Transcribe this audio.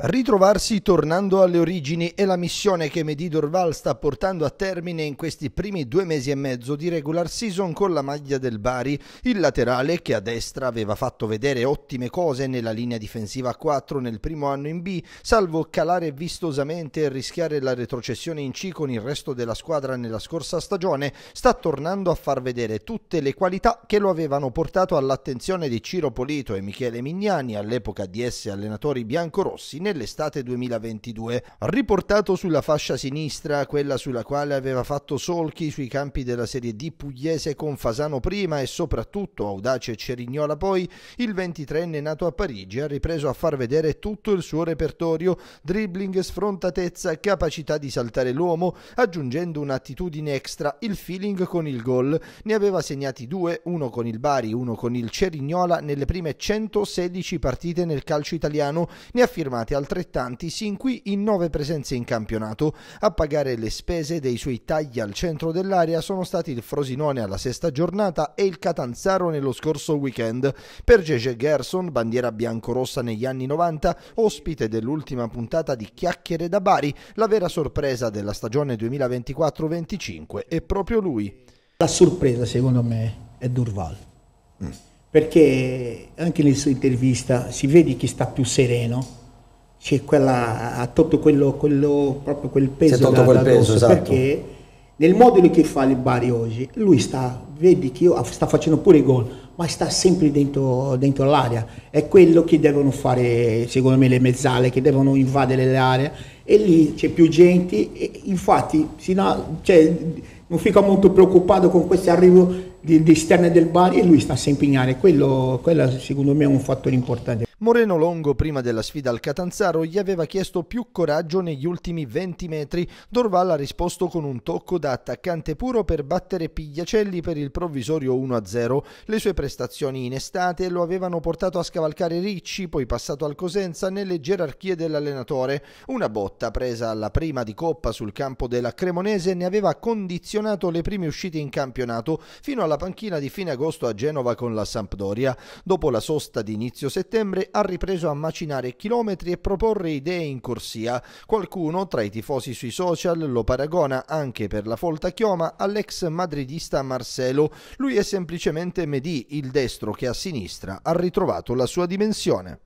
Ritrovarsi tornando alle origini è la missione che Medidor Val sta portando a termine in questi primi due mesi e mezzo di regular season con la maglia del Bari, il laterale che a destra aveva fatto vedere ottime cose nella linea difensiva a 4 nel primo anno in B, salvo calare vistosamente e rischiare la retrocessione in C con il resto della squadra nella scorsa stagione, sta tornando a far vedere tutte le qualità che lo avevano portato all'attenzione di Ciro Polito e Michele Mignani all'epoca DS allenatori biancorossi nell'estate 2022. Riportato sulla fascia sinistra, quella sulla quale aveva fatto solchi sui campi della Serie D pugliese con Fasano prima e soprattutto Audace Cerignola poi, il 23enne nato a Parigi ha ripreso a far vedere tutto il suo repertorio, dribbling, sfrontatezza, capacità di saltare l'uomo, aggiungendo un'attitudine extra, il feeling con il gol. Ne aveva segnati due, uno con il Bari, uno con il Cerignola nelle prime 116 partite nel calcio italiano, ne ha firmate altrettanti sin qui in nove presenze in campionato. A pagare le spese dei suoi tagli al centro dell'area sono stati il Frosinone alla sesta giornata e il Catanzaro nello scorso weekend. Per Gege Gerson, bandiera biancorossa negli anni 90, ospite dell'ultima puntata di Chiacchiere da Bari, la vera sorpresa della stagione 2024-25 è proprio lui. La sorpresa secondo me è Durval. Mm perché anche nella sua intervista si vede che sta più sereno, c'è quella, ha tolto quello, quello, proprio quel peso. tolto da, quel peso, esatto. Perché nel modulo che fa il Bari oggi, lui sta, vedi che io, ah, sta facendo pure i gol, ma sta sempre dentro, dentro l'area. È quello che devono fare, secondo me, le mezzale, che devono invadere le aree. E lì c'è più gente, e infatti sino, cioè, non fica molto preoccupato con questo arrivo di, di esterno del Bari e lui sta sempre in area. Quello, quello secondo me è un fattore importante. Moreno Longo prima della sfida al Catanzaro gli aveva chiesto più coraggio negli ultimi 20 metri. Dorval ha risposto con un tocco da attaccante puro per battere Pigliacelli per il provvisorio 1-0. Le sue prestazioni in estate lo avevano portato a scavalcare Ricci, poi passato al Cosenza nelle gerarchie dell'allenatore. Una botta presa alla prima di coppa sul campo della Cremonese ne aveva condizionato le prime uscite in campionato fino alla panchina di fine agosto a Genova con la Sampdoria. Dopo la sosta di inizio settembre ha ripreso a macinare chilometri e proporre idee in corsia. Qualcuno tra i tifosi sui social lo paragona anche per la folta chioma all'ex madridista Marcelo. Lui è semplicemente Medì, il destro che a sinistra ha ritrovato la sua dimensione.